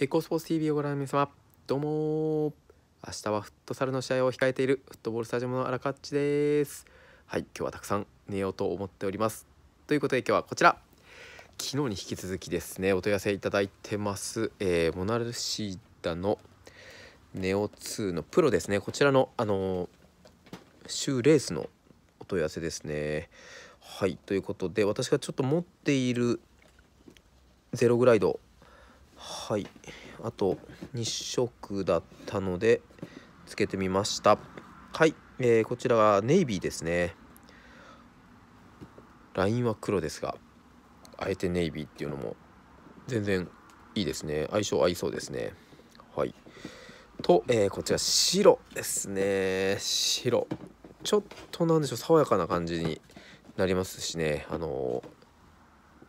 エコスポーツ TV をご覧の皆様どうも明日はフットサルの試合を控えているフットボールスタジアムの荒チですはい今日はたくさん寝ようと思っておりますということで今日はこちら昨日に引き続きですねお問い合わせいただいてます、えー、モナルシーダのネオ2のプロですねこちらのあのシューレースのお問い合わせですねはいということで私がちょっと持っているゼログライドはいあと2色だったのでつけてみましたはい、えー、こちらがネイビーですねラインは黒ですがあえてネイビーっていうのも全然いいですね相性合いそうですねはいと、えー、こちら白ですね白ちょっとなんでしょう爽やかな感じになりますしねあのー、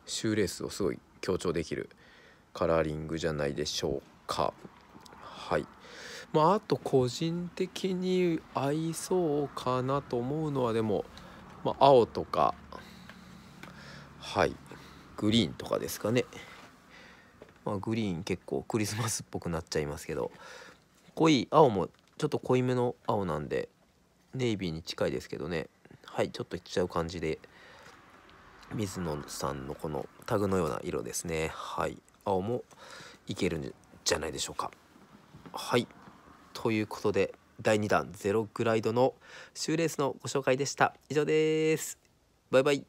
シューレースをすごい強調できるカラーリングじゃないでしょうかはいまああと個人的に合いそうかなと思うのはでも、まあ、青とかはいグリーンとかですかねまあ、グリーン結構クリスマスっぽくなっちゃいますけど濃い青もちょっと濃いめの青なんでネイビーに近いですけどねはいちょっといっちゃう感じで水野さんのこのタグのような色ですねはい青もいけるんじゃないでしょうか。はいということで第2弾ゼログライドのシューレースのご紹介でした。以上です。バイバイ。